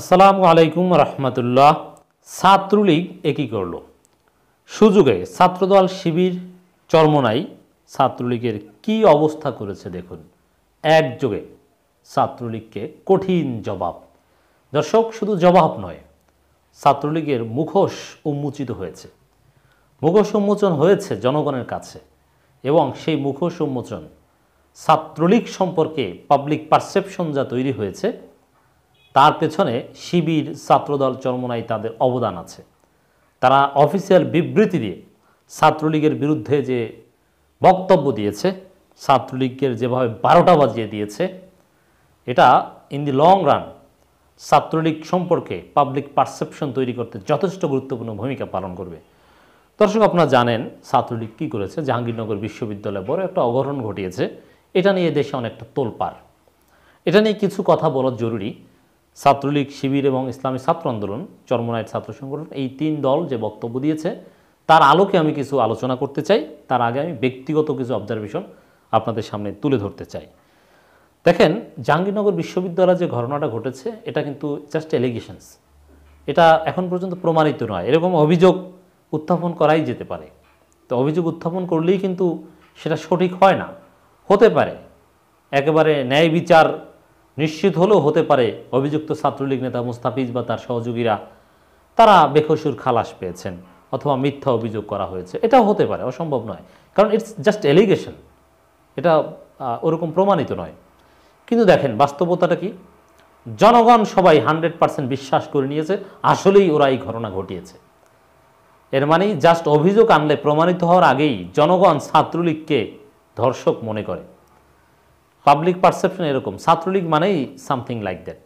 আসসালামু আলাইকুম রহমতুল্লাহ ছাত্রলীগ একই করল সুযোগে ছাত্রদল শিবির চর্মনাই ছাত্রলীগের কি অবস্থা করেছে দেখুন একযোগে ছাত্রলীগকে কঠিন জবাব দর্শক শুধু জবাব নয় ছাত্রলীগের মুখোশ উন্মোচিত হয়েছে মুখোশ উন্মোচন হয়েছে জনগণের কাছে এবং সেই মুখোশ উন্মোচন ছাত্রলীগ সম্পর্কে পাবলিক পারসেপশন যা তৈরি হয়েছে তার পেছনে শিবির ছাত্রদল চরমোনাই তাদের অবদান আছে তারা অফিসিয়াল বিবৃতি দিয়ে ছাত্রলীগের বিরুদ্ধে যে বক্তব্য দিয়েছে ছাত্রলীগের যেভাবে বারোটা বাজিয়ে দিয়েছে এটা in the long run Chhatra League সম্পর্কে পাবলিক পারসেপশন তৈরি করতে যথেষ্ট গুরুত্বপূর্ণ ভূমিকা পালন করবে দর্শক আপনারা জানেন ছাত্রলীগ কী করেছে জাহাঙ্গীরনগর বিশ্ববিদ্যালয়ে বড় একটা অঘটন ঘটিয়েছে এটা নিয়ে দেশে অনেকটা তোলপাড় এটা নিয়ে কিছু কথা বলা জরুরি ছাত্রলীগ শিবির এবং ইসলামী ছাত্র আন্দোলন চর্মনায়ের ছাত্র সংগঠন এই তিন দল যে বক্তব্য দিয়েছে তার আলোকে আমি কিছু আলোচনা করতে চাই তার আগে আমি ব্যক্তিগত কিছু অবজারভেশন আপনাদের সামনে তুলে ধরতে চাই দেখেন জাহাঙ্গীরনগর বিশ্ববিদ্যালয়ে যে ঘটনাটা ঘটেছে এটা কিন্তু জাস্ট এলিগেশনস এটা এখন পর্যন্ত প্রমাণিত নয় এরকম অভিযোগ উত্থাপন করাই যেতে পারে তো অভিযোগ উত্থাপন করলেই কিন্তু সেটা সঠিক হয় না হতে পারে একেবারে ন্যায় বিচার নিশ্চিত হলেও হতে পারে অভিযুক্ত ছাত্রলীগ নেতা মুস্তাফিজ বা তার সহযোগীরা তারা বেকসুর খালাস পেয়েছেন অথবা মিথ্যা অভিযোগ করা হয়েছে এটাও হতে পারে অসম্ভব নয় কারণ ইটস জাস্ট এলিগেশন এটা ওরকম প্রমাণিত নয় কিন্তু দেখেন বাস্তবতাটা কি জনগণ সবাই হান্ড্রেড পার্সেন্ট বিশ্বাস করে নিয়েছে আসলেই ওরা এই ঘটনা ঘটিয়েছে এর মানেই জাস্ট অভিযোগ আনলে প্রমাণিত হওয়ার আগেই জনগণ ছাত্রলীগকে ধর্ষক মনে করে পাবলিক পারসেপশন এরকম ছাত্রলীগ মানেই সামথিং লাইক দ্যাট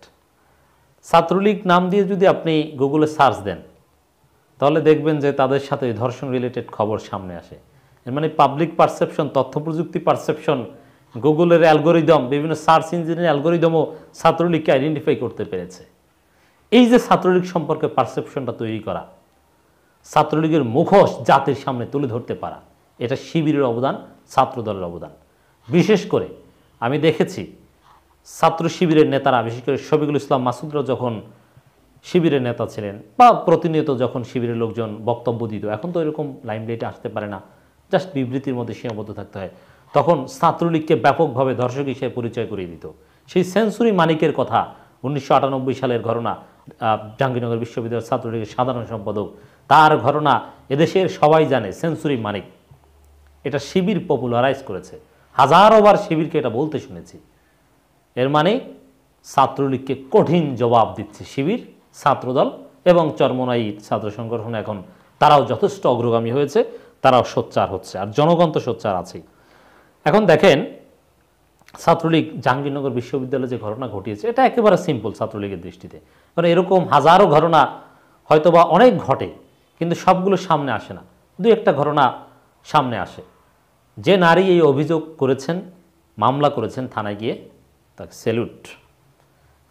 ছাত্রলীগ নাম দিয়ে যদি আপনি গুগলে সার্চ দেন তাহলে দেখবেন যে তাদের সাথে ধর্ষণ রিলেটেড খবর সামনে আসে এর মানে পাবলিক পারসেপশন তথ্য প্রযুক্তি পারসেপশন গুগলের অ্যালগোরিদম বিভিন্ন সার্চ ইঞ্জিনের অ্যালগোরিদমও ছাত্রলীগকে আইডেন্টিফাই করতে পেরেছে এই যে ছাত্রলীগ সম্পর্কে পারসেপশনটা তৈরি করা ছাত্রলীগের মুখোশ জাতির সামনে তুলে ধরতে পারা এটা শিবিরের অবদান ছাত্রদলের অবদান বিশেষ করে আমি দেখেছি ছাত্র শিবিরের নেতারা বিশেষ করে শফিকুল ইসলাম মাসুদরা যখন শিবিরের নেতা ছিলেন বা প্রতিনিয়ত যখন শিবিরের লোকজন বক্তব্য দিত এখন তো এরকম লাইমলাইটে আসতে পারে না জাস্ট বিবৃতির মধ্যে সীমাবদ্ধ থাকতে হয় তখন ছাত্রলীগকে ব্যাপকভাবে ধর্ষক হিসেবে পরিচয় করিয়ে দিত সেই সেঞ্চুরি মানিকের কথা উনিশশো সালের ঘটনা জাহাঙ্গীরনগর বিশ্ববিদ্যালয়ের ছাত্রলীগের সাধারণ সম্পাদক তার ঘটনা এদেশের সবাই জানে সেঞ্চুরি মানিক এটা শিবির পপুলারাইজ করেছে হাজারোবার শিবিরকে এটা বলতে শুনেছি এর মানে ছাত্রলীগকে কঠিন জবাব দিচ্ছে শিবির ছাত্রদল এবং চর্মনাই ছাত্র সংগঠন এখন তারাও যথেষ্ট অগ্রগামী হয়েছে তারাও সোচ্চার হচ্ছে আর জনগণ তো সোচ্চার আছেই এখন দেখেন ছাত্রলীগ জাহাঙ্গীরনগর বিশ্ববিদ্যালয়ে যে ঘটনা ঘটিয়েছে এটা একেবারে সিম্পল ছাত্রলীগের দৃষ্টিতে কারণ মানে এরকম হাজারো ঘটনা হয়তোবা অনেক ঘটে কিন্তু সবগুলো সামনে আসে না দু একটা ঘটনা সামনে আসে যে নারী এই অভিযোগ করেছেন মামলা করেছেন থানায় গিয়ে তাকে সেলুট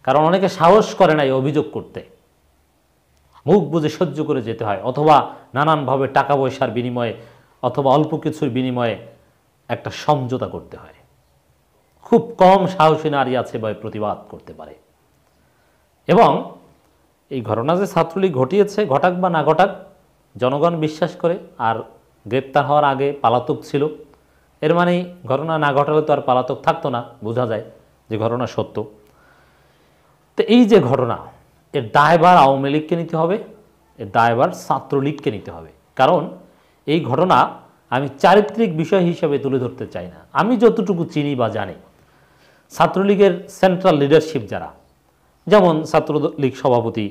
কারণ অনেকে সাহস করে না এই অভিযোগ করতে মুখ বুঝে সহ্য করে যেতে হয় অথবা নানানভাবে টাকা পয়সার বিনিময়ে অথবা অল্প কিছুর বিনিময়ে একটা সমঝোতা করতে হয় খুব কম সাহসী নারী আছে বা প্রতিবাদ করতে পারে এবং এই ঘটনা যে ছাত্রলীগ ঘটিয়েছে ঘটাক বা না ঘটাক জনগণ বিশ্বাস করে আর গ্রেপ্তার হওয়ার আগে পালাতক ছিল এর মানে ঘটনা না ঘটালে তো আর পালাতক থাকতো না বোঝা যায় যে ঘটনা সত্য তো এই যে ঘটনা এর দায়বার আওয়ামী লীগকে নিতে হবে এর দায়বার ছাত্রলীগকে নিতে হবে কারণ এই ঘটনা আমি চারিত্রিক বিষয় হিসেবে তুলে ধরতে চাই না আমি যতটুকু চিনি বা জানি ছাত্রলীগের সেন্ট্রাল লিডারশিপ যারা যেমন ছাত্রলীগ সভাপতি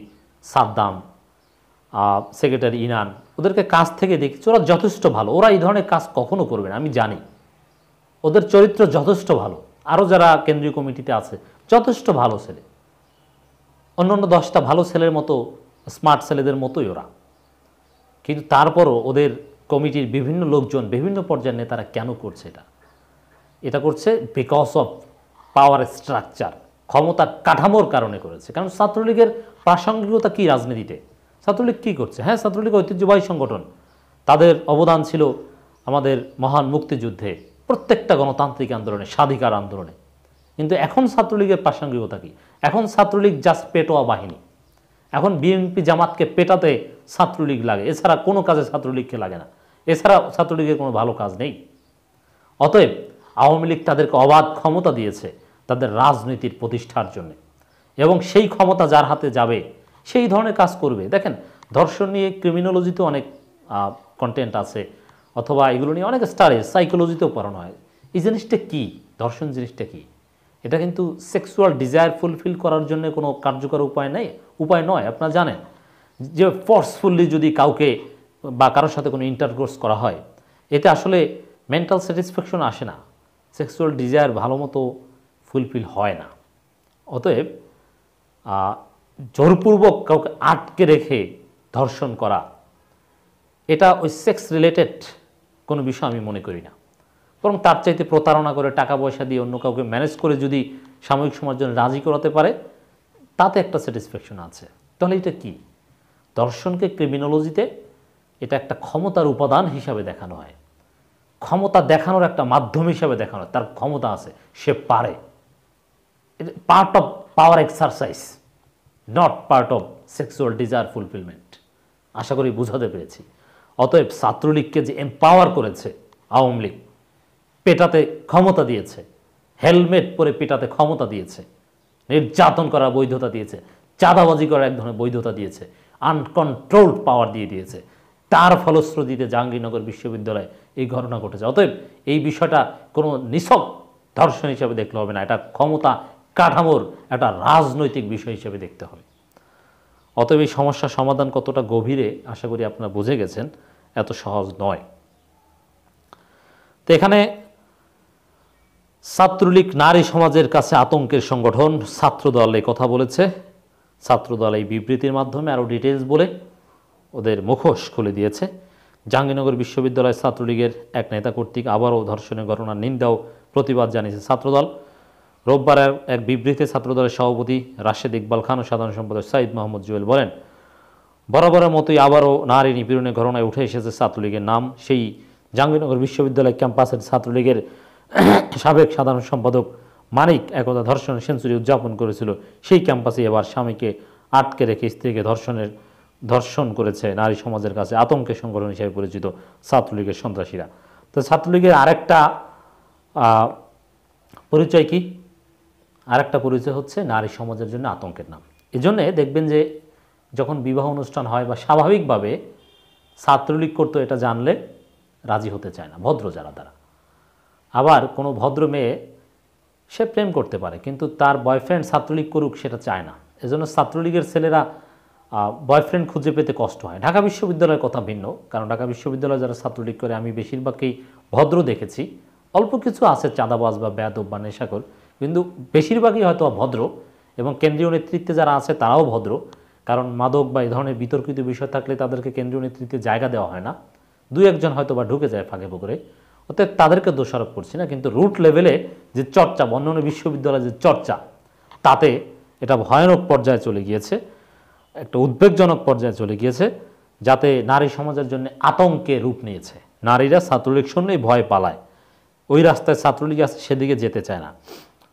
সাদ্দাম সেক্রেটারি ইনান ওদেরকে কাজ থেকে দেখি ওরা যথেষ্ট ভালো ওরা এই ধরনের কাজ কখনো করবে না আমি জানি ওদের চরিত্র যথেষ্ট ভালো আরও যারা কেন্দ্রীয় কমিটিতে আছে যথেষ্ট ভালো ছেলে অন্য অন্য দশটা ভালো ছেলের মতো স্মার্ট ছেলেদের মতোই ওরা কিন্তু তারপরও ওদের কমিটির বিভিন্ন লোকজন বিভিন্ন পর্যায়ের নেতারা কেন করছে এটা এটা করছে বিকজ অফ পাওয়ার স্ট্রাকচার ক্ষমতার কাঠামোর কারণে করেছে কারণ ছাত্রলীগের প্রাসঙ্গিকতা কী রাজনীতিতে ছাত্রলীগ কী করছে হ্যাঁ ছাত্রলীগ ঐতিহ্যবাহী সংগঠন তাদের অবদান ছিল আমাদের মহান মুক্তিযুদ্ধে প্রত্যেকটা গণতান্ত্রিক আন্দোলনে স্বাধিকার আন্দোলনে কিন্তু এখন ছাত্রলীগের প্রাসঙ্গিকতা কী এখন ছাত্রলীগ জাস্ট পেটোয়া বাহিনী এখন বিএনপি জামাতকে পেটাতে ছাত্রলীগ লাগে এছাড়া কোনো কাজে ছাত্রলীগকে লাগে না এছাড়া ছাত্রলীগের কোনো ভালো কাজ নেই অতএব আওয়ামী লীগ তাদেরকে অবাধ ক্ষমতা দিয়েছে তাদের রাজনীতির প্রতিষ্ঠার জন্য এবং সেই ক্ষমতা যার হাতে যাবে সেই ধরনের কাজ করবে দেখেন ধর্ষণ নিয়ে ক্রিমিনোলজিতে অনেক কন্টেন্ট আছে অথবা এগুলো নিয়ে অনেক স্টাডিজ সাইকোলজিতেও পড়ানো হয় এই জিনিসটা কী ধর্ষণ জিনিসটা কি এটা কিন্তু সেক্সুয়াল ডিজায়ার ফুলফিল করার জন্য কোনো কার্যকর উপায় নেই উপায় নয় আপনারা জানেন যে ফোর্সফুললি যদি কাউকে বা কারোর সাথে কোনো ইন্টারকোর্স করা হয় এতে আসলে মেন্টাল স্যাটিসফ্যাকশন আসে না সেক্সুয়াল ডিজায়ার ভালো মতো ফুলফিল হয় না অতএব জোরপূর্বক কাউকে আটকে রেখে ধর্ষণ করা এটা ওই সেক্স রিলেটেড কোনো বিষয় আমি মনে করি না বরং তার চাইতে প্রতারণা করে টাকা পয়সা দিয়ে অন্য কাউকে ম্যানেজ করে যদি সাময়িক সময়ের জন্য রাজি করাতে পারে তাতে একটা স্যাটিসফ্যাকশন আছে তাহলে এটা কি দর্শনকে ক্রিমিনোলজিতে এটা একটা ক্ষমতার উপাদান হিসাবে দেখানো হয় ক্ষমতা দেখানোর একটা মাধ্যম হিসাবে দেখানো তার ক্ষমতা আছে সে পারে part of power exercise not part of sexual desire fulfilment আশা করি বুঝাতে পেরেছি অতএব ছাত্রলীগকে যে এম্পাওয়ার করেছে আওয়ামী লীগ পেটাতে ক্ষমতা দিয়েছে হেলমেট পরে পেটাতে ক্ষমতা দিয়েছে নির্যাতন করার বৈধতা দিয়েছে চাঁদাবাজি করার এক ধরনের বৈধতা দিয়েছে আনকন্ট্রোলড পাওয়ার দিয়ে দিয়েছে তার ফলশ্রুতিতে জাহাঙ্গীরনগর বিশ্ববিদ্যালয়ে এই ঘটনা ঘটেছে অতএব এই বিষয়টা কোনো নিছক ধর্ষণ হিসেবে দেখলে হবে না এটা ক্ষমতা কাঠামোর একটা রাজনৈতিক বিষয় হিসেবে দেখতে হবে অতএব এই সমস্যা সমাধান কতটা গভীরে আশা করি আপনারা বুঝে গেছেন এত সহজ নয় তো এখানে ছাত্রলীগ নারী সমাজের কাছে আতঙ্কের সংগঠন ছাত্রদলে এই কথা বলেছে ছাত্রদল এই বিবৃতির মাধ্যমে আরও ডিটেলস বলে ওদের মুখোশ খুলে দিয়েছে জাহাঙ্গীরনগর বিশ্ববিদ্যালয় ছাত্রলীগের এক নেতা কর্তৃক আবারও ধর্ষণের ঘটনার নিন্দাও প্রতিবাদ জানিয়েছে ছাত্রদল রোববার এক বিবৃতিতে ছাত্রদলের সভাপতি রাশেদ ইকবাল খান ও সাধারণ সম্পাদক সাইদ মোহাম্মদ জুয়েল বলেন বরাবরের মতোই আবারও নারী নিপীড়নের ঘটনায় উঠে এসেছে ছাত্রলীগের নাম সেই জাহাঙ্গীরনগর বিশ্ববিদ্যালয় ক্যাম্পাসের ছাত্রলীগের সাবেক সাধারণ সম্পাদক মানিক একদা ধর্ষণ সেঞ্চুরি উদযাপন করেছিল সেই ক্যাম্পাসে এবার স্বামীকে আটকে রেখে স্ত্রীকে ধর্ষণের ধর্ষণ করেছে নারী সমাজের কাছে আতঙ্কের সংগঠন হিসেবে পরিচিত ছাত্রলীগের সন্ত্রাসীরা তো ছাত্রলীগের আরেকটা পরিচয় কি আরেকটা পরিচয় হচ্ছে নারী সমাজের জন্য আতঙ্কের নাম এজন্যে দেখবেন যে যখন বিবাহ অনুষ্ঠান হয় বা স্বাভাবিকভাবে ছাত্রলীগ করতো এটা জানলে রাজি হতে চায় না ভদ্র যারা তারা আবার কোনো ভদ্র মেয়ে সে প্রেম করতে পারে কিন্তু তার বয়ফ্রেন্ড ছাত্রলীগ করুক সেটা চায় না এজন্য ছাত্রলীগের ছেলেরা বয়ফ্রেন্ড খুঁজে পেতে কষ্ট হয় ঢাকা বিশ্ববিদ্যালয়ের কথা ভিন্ন কারণ ঢাকা বিশ্ববিদ্যালয়ে যারা ছাত্রলীগ করে আমি বেশিরভাগকেই ভদ্র দেখেছি অল্প কিছু আছে চাঁদাবাজ বা ব্যাদব বা নেশাকর কিন্তু বেশিরভাগই হয়তো ভদ্র এবং কেন্দ্রীয় নেতৃত্বে যারা আছে তারাও ভদ্র কারণ মাদক বা এই ধরনের বিতর্কিত বিষয় থাকলে তাদেরকে কেন্দ্রীয় নেতৃত্বে জায়গা দেওয়া হয় না দু একজন হয়তো বা ঢুকে যায় ফাঁকে পুকুরে অর্থাৎ তাদেরকে দোষারোপ করছি না কিন্তু রুট লেভেলে যে চর্চা অন্যান্য বিশ্ববিদ্যালয়ের যে চর্চা তাতে এটা ভয়ানক পর্যায়ে চলে গিয়েছে একটা উদ্বেগজনক পর্যায়ে চলে গিয়েছে যাতে নারী সমাজের জন্য আতঙ্কে রূপ নিয়েছে নারীরা ছাত্রলীগ শূন্যই ভয় পালায় ওই রাস্তায় ছাত্রলীগ আছে সেদিকে যেতে চায় না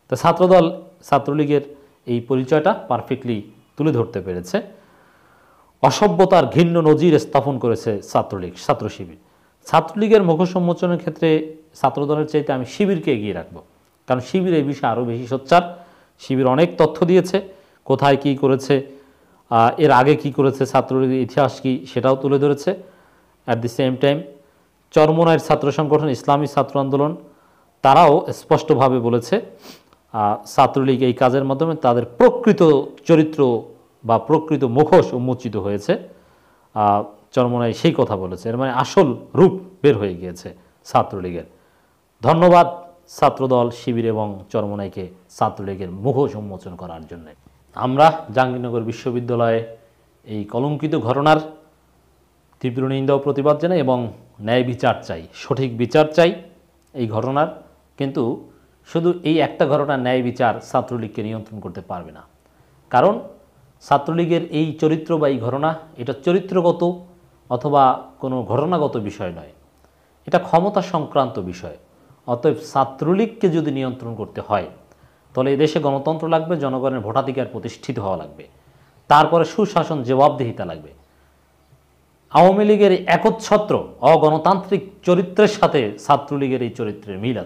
তো ছাত্রদল ছাত্রলীগের এই পরিচয়টা পারফেক্টলি তুলে ধরতে পেরেছে অসভ্যতার ঘিন্ন নজির স্থাপন করেছে ছাত্রলীগ ছাত্র শিবির ছাত্রলীগের সম্মোচনের ক্ষেত্রে ছাত্রদলের চাইতে আমি শিবিরকে এগিয়ে রাখবো কারণ শিবির এই বিষয়ে আরও বেশি সোচ্চার শিবির অনেক তথ্য দিয়েছে কোথায় কি করেছে এর আগে কি করেছে ছাত্রলীগের ইতিহাস কি সেটাও তুলে ধরেছে অ্যাট দি সেম টাইম চরমনায়ের ছাত্র সংগঠন ইসলামী ছাত্র আন্দোলন তারাও স্পষ্টভাবে বলেছে ছাত্রলীগ এই কাজের মাধ্যমে তাদের প্রকৃত চরিত্র বা প্রকৃত মুখোশ উন্মোচিত হয়েছে চরমনাই সেই কথা বলেছে এর মানে আসল রূপ বের হয়ে গিয়েছে ছাত্রলীগের ধন্যবাদ ছাত্রদল শিবির এবং চরমনাইকে ছাত্রলীগের মুখোশ উন্মোচন করার জন্য আমরা জাহাঙ্গীরনগর বিশ্ববিদ্যালয়ে এই কলঙ্কিত ঘটনার তীব্র নিন্দাও প্রতিবাদ জানাই এবং ন্যায় বিচার চাই সঠিক বিচার চাই এই ঘটনার কিন্তু শুধু এই একটা ঘটনা ন্যায় বিচার ছাত্রলীগকে নিয়ন্ত্রণ করতে পারবে না কারণ ছাত্রলীগের এই চরিত্র বা এই ঘটনা এটা চরিত্রগত অথবা কোনো ঘটনাগত বিষয় নয় এটা ক্ষমতা সংক্রান্ত বিষয় অতএব ছাত্রলীগকে যদি নিয়ন্ত্রণ করতে হয় তাহলে এদেশে গণতন্ত্র লাগবে জনগণের ভোটাধিকার প্রতিষ্ঠিত হওয়া লাগবে তারপরে সুশাসন জবাবদিহিতা লাগবে আওয়ামী লীগের একচ্ছত্র অগণতান্ত্রিক চরিত্রের সাথে ছাত্রলীগের এই চরিত্রের মিল আছে